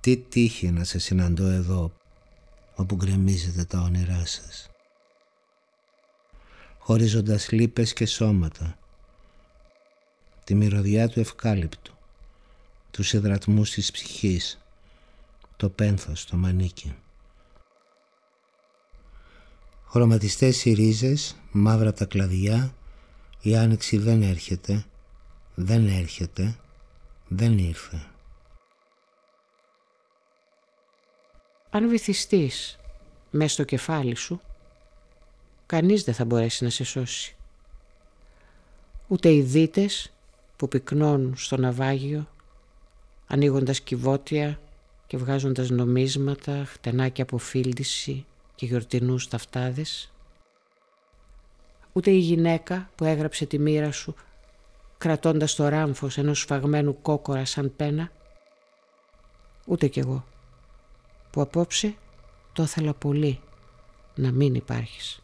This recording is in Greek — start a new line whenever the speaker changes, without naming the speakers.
Τι τύχη να σε συναντώ εδώ όπου γκρεμίζετε τα όνειρά σας. Χωρίζοντας λύπες και σώματα, τη μυρωδιά του ευκάλυπτου, τους υδρατμούς της ψυχής, το πένθος, το μανίκι. Χρωματιστές οι ρίζες, μαύρα τα κλαδιά, η άνοιξη δεν έρχεται, δεν έρχεται, δεν ήρθε.
Αν βυθιστείς μέσα στο κεφάλι σου, κανείς δεν θα μπορέσει να σε σώσει. Ούτε οι δίτες που πυκνώνουν στο ναυάγιο, ανοίγοντας κυβότια και βγάζοντας νομίσματα, χτενάκια από φίλτιση και γιορτινούς ταυτάδες. Ούτε η γυναίκα που έγραψε τη μοίρα σου, κρατώντας το ράμφος ενός σφαγμένου κόκορα σαν πένα. Ούτε κι εγώ που απόψε το ήθελα πολύ να μην υπάρχεις.